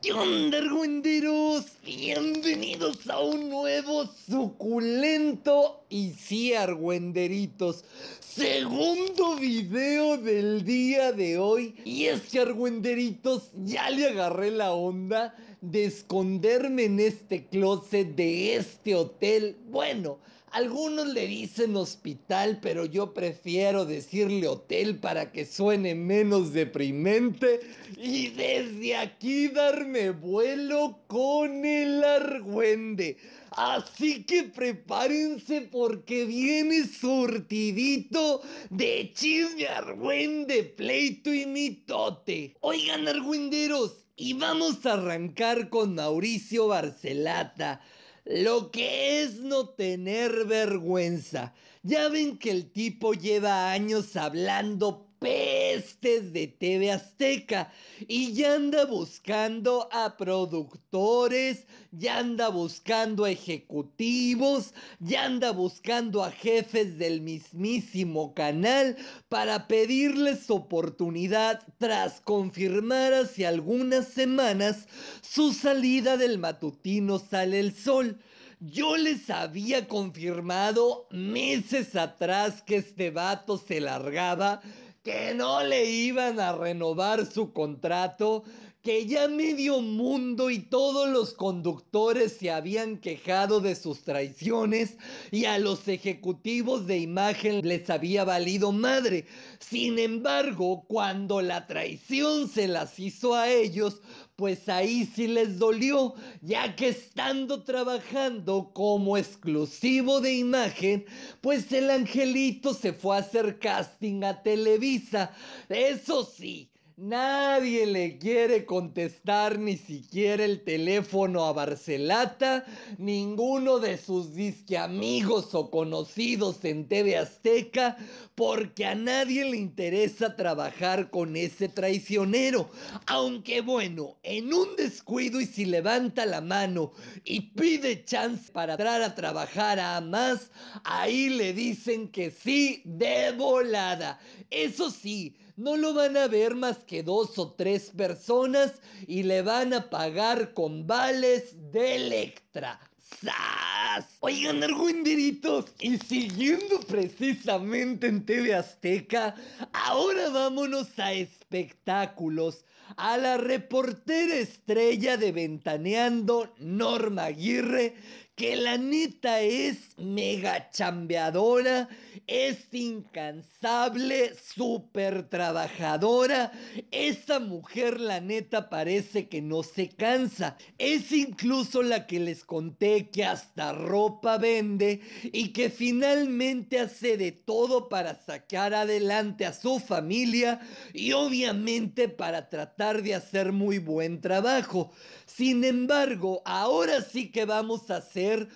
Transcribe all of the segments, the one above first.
¿Qué onda, argüenderos? Bienvenidos a un nuevo suculento y sí, argüenderitos. Segundo video del día de hoy. Y es que, argüenderitos, ya le agarré la onda de esconderme en este closet de este hotel. Bueno, algunos le dicen hospital, pero yo prefiero decirle hotel para que suene menos deprimente. Y desde aquí darme vuelo con el argüende. Así que prepárense porque viene surtidito de chisme argüende, pleito y mitote. Oigan, argüenderos, y vamos a arrancar con Mauricio Barcelata lo que es no tener vergüenza. Ya ven que el tipo lleva años hablando pestes de TV Azteca y ya anda buscando a productores, ya anda buscando a ejecutivos, ya anda buscando a jefes del mismísimo canal para pedirles oportunidad tras confirmar hace algunas semanas su salida del matutino Sale el Sol. Yo les había confirmado meses atrás que este vato se largaba que no le iban a renovar su contrato, que ya medio mundo y todos los conductores se habían quejado de sus traiciones y a los ejecutivos de imagen les había valido madre. Sin embargo, cuando la traición se las hizo a ellos, pues ahí sí les dolió, ya que estando trabajando como exclusivo de imagen, pues el angelito se fue a hacer casting a Televisa. Eso sí, Nadie le quiere contestar ni siquiera el teléfono a Barcelata. Ninguno de sus disque amigos o conocidos en TV Azteca, porque a nadie le interesa trabajar con ese traicionero. Aunque bueno, en un descuido y si levanta la mano y pide chance para entrar a trabajar a más, ahí le dicen que sí de volada. Eso sí, no lo van a ver más que dos o tres personas y le van a pagar con vales de Electra. ¡Sas! Oigan, argüenderitos, y siguiendo precisamente en TV Azteca, ahora vámonos a espectáculos a la reportera estrella de Ventaneando, Norma Aguirre, que la neta es mega chambeadora, es incansable, súper trabajadora. Esa mujer, la neta, parece que no se cansa. Es incluso la que les conté que hasta ropa vende y que finalmente hace de todo para sacar adelante a su familia y obviamente para tratar de hacer muy buen trabajo. Sin embargo, ahora sí que vamos a hacer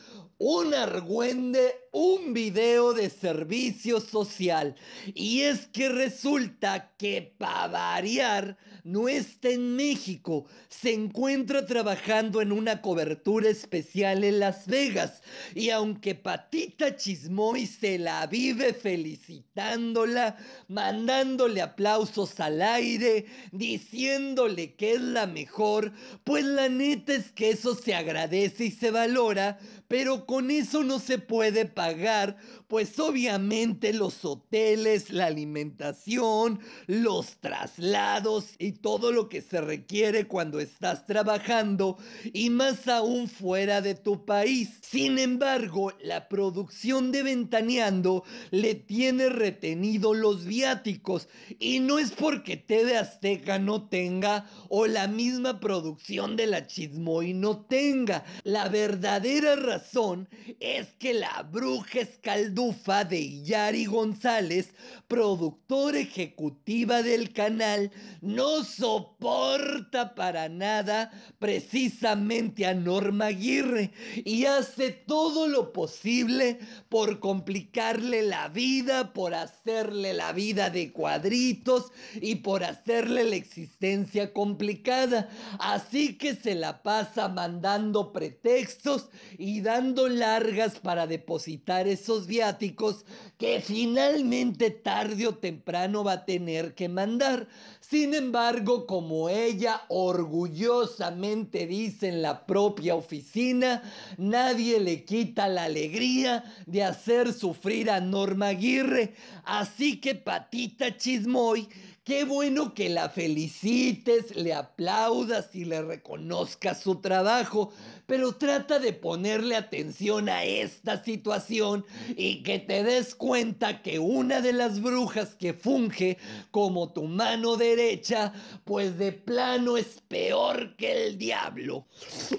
un argüende, un video de servicio social. Y es que resulta que, para variar, no está en México. Se encuentra trabajando en una cobertura especial en Las Vegas. Y aunque Patita chismó y se la vive felicitándola, mandándole aplausos al aire, diciéndole que es la mejor, pues la neta es que eso se agradece y se valora, pero con eso no se puede pagar, pues obviamente los hoteles, la alimentación, los traslados y todo lo que se requiere cuando estás trabajando y más aún fuera de tu país. Sin embargo, la producción de Ventaneando le tiene retenido los viáticos y no es porque Tede Azteca no tenga o la misma producción de la Chismoy no tenga. La verdadera razón es que la bruja escaldufa de Yari González, productora ejecutiva del canal, no soporta para nada precisamente a Norma Aguirre y hace todo lo posible por complicarle la vida, por hacerle la vida de cuadritos y por hacerle la existencia complicada. Así que se la pasa mandando pretextos y dándole largas para depositar esos viáticos que finalmente tarde o temprano va a tener que mandar. Sin embargo, como ella orgullosamente dice en la propia oficina, nadie le quita la alegría de hacer sufrir a Norma Aguirre. Así que patita chismoy, Qué bueno que la felicites, le aplaudas y le reconozcas su trabajo, pero trata de ponerle atención a esta situación y que te des cuenta que una de las brujas que funge como tu mano derecha, pues de plano es peor que el diablo.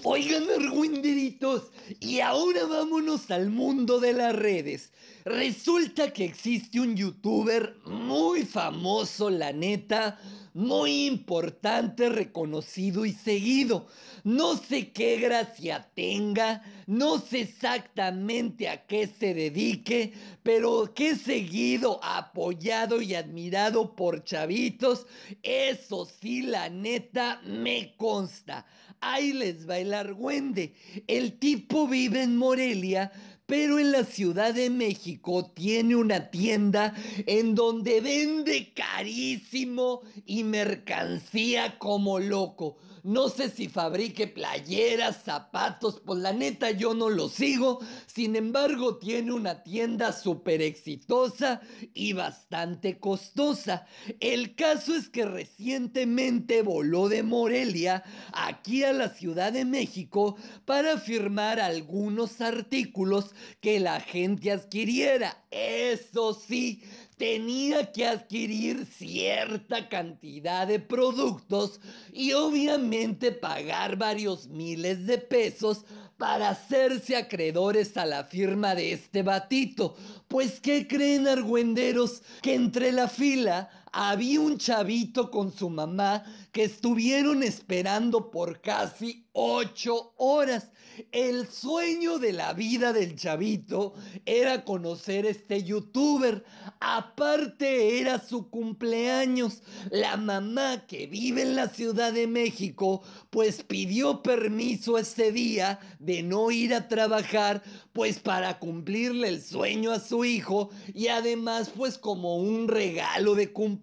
Oigan, argüinderitos, y ahora vámonos al mundo de las redes. Resulta que existe un youtuber muy famoso, la neta, muy importante, reconocido y seguido. No sé qué gracia tenga, no sé exactamente a qué se dedique, pero que seguido, apoyado y admirado por chavitos, eso sí, la neta, me consta. Ahí les va el argüende. El tipo vive en Morelia, pero en la Ciudad de México tiene una tienda en donde vende carísimo y mercancía como loco. No sé si fabrique playeras, zapatos, pues la neta yo no lo sigo. Sin embargo, tiene una tienda súper exitosa y bastante costosa. El caso es que recientemente voló de Morelia aquí a la Ciudad de México para firmar algunos artículos que la gente adquiriera. Eso sí, tenía que adquirir cierta cantidad de productos y obviamente pagar varios miles de pesos para hacerse acreedores a la firma de este batito. Pues, ¿qué creen, argüenderos? Que entre la fila había un chavito con su mamá que estuvieron esperando por casi ocho horas. El sueño de la vida del chavito era conocer a este youtuber. Aparte era su cumpleaños. La mamá que vive en la Ciudad de México pues pidió permiso ese día de no ir a trabajar pues para cumplirle el sueño a su hijo y además pues como un regalo de cumpleaños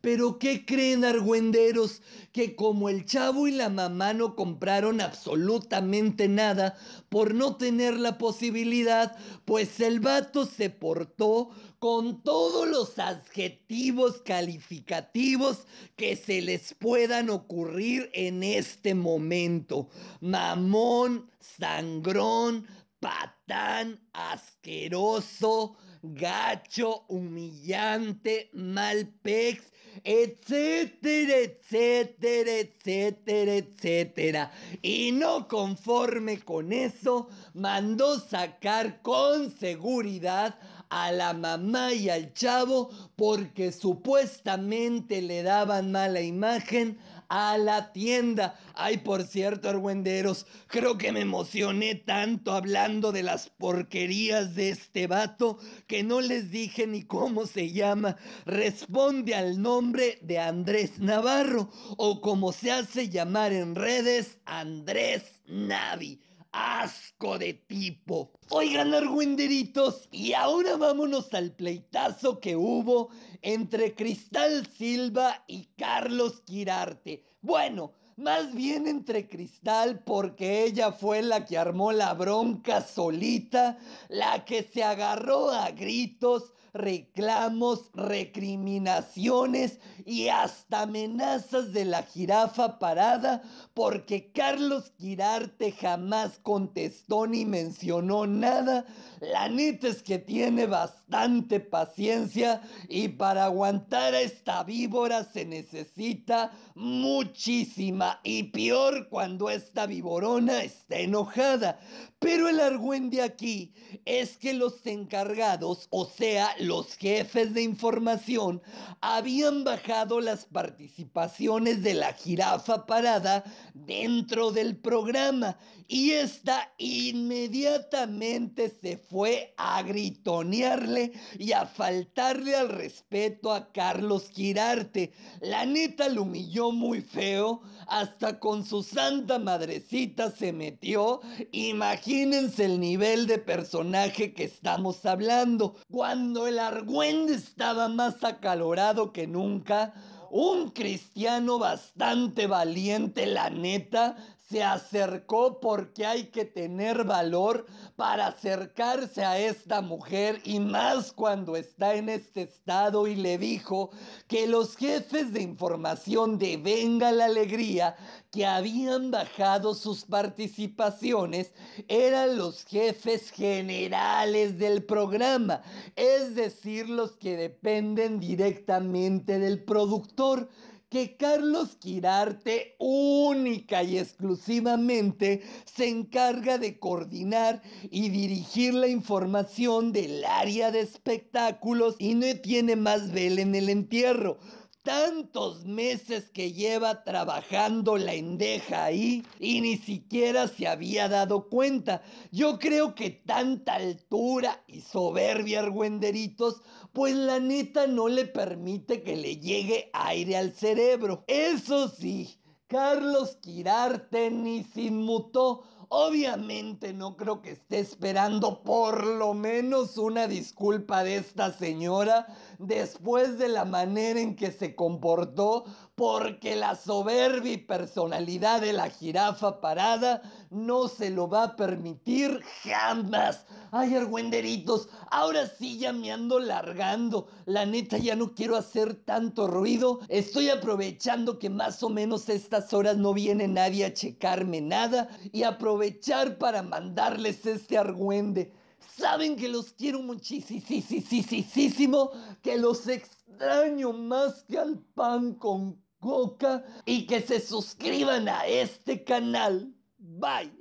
pero ¿qué creen, argüenderos? Que como el chavo y la mamá no compraron absolutamente nada por no tener la posibilidad, pues el vato se portó con todos los adjetivos calificativos que se les puedan ocurrir en este momento. Mamón, sangrón, patán, asqueroso, gacho, humillante, malpex, etcétera, etcétera, etcétera, etcétera. Y no conforme con eso, mandó sacar con seguridad a la mamá y al chavo porque supuestamente le daban mala imagen a la tienda. Ay, por cierto, argüenderos, creo que me emocioné tanto hablando de las porquerías de este vato que no les dije ni cómo se llama. Responde al nombre de Andrés Navarro o como se hace llamar en redes, Andrés Navi. Asco de tipo. Oigan, argüenderitos, y ahora vámonos al pleitazo que hubo entre Cristal Silva y Carlos Quirarte. Bueno, más bien entre Cristal porque ella fue la que armó la bronca solita, la que se agarró a gritos, reclamos, recriminaciones y hasta amenazas de la jirafa parada porque Carlos Quirarte jamás contestó ni mencionó nada. La neta es que tiene bastante paciencia y para aguantar a esta víbora se necesita muchísima y peor cuando esta viborona está enojada. Pero el de aquí es que los encargados, o sea, los jefes de información habían bajado las participaciones de la jirafa parada dentro del programa y esta inmediatamente se fue a gritonearle y a faltarle al respeto a Carlos Girarte. La neta lo humilló muy feo, hasta con su santa madrecita se metió. Imagínense el nivel de personaje que estamos hablando. Cuando el argüende estaba más acalorado que nunca, un cristiano bastante valiente, la neta, se acercó porque hay que tener valor para acercarse a esta mujer y más cuando está en este estado y le dijo que los jefes de información de Venga la Alegría que habían bajado sus participaciones eran los jefes generales del programa, es decir, los que dependen directamente del productor que Carlos Quirarte única y exclusivamente se encarga de coordinar y dirigir la información del área de espectáculos y no tiene más vel en el entierro tantos meses que lleva trabajando la endeja ahí y ni siquiera se había dado cuenta. Yo creo que tanta altura y soberbia, argüenderitos, pues la neta no le permite que le llegue aire al cerebro. Eso sí, Carlos Quirarte ni se inmutó Obviamente no creo que esté esperando por lo menos una disculpa de esta señora después de la manera en que se comportó porque la soberbia personalidad de la jirafa parada no se lo va a permitir jamás. Ay, argüenderitos, ahora sí ya me ando largando. La neta ya no quiero hacer tanto ruido. Estoy aprovechando que más o menos estas horas no viene nadie a checarme nada y aprovechar para mandarles este argüende. Saben que los quiero muchísimo, que los extraño más que al pan con Coca y que se suscriban a este canal. Bye.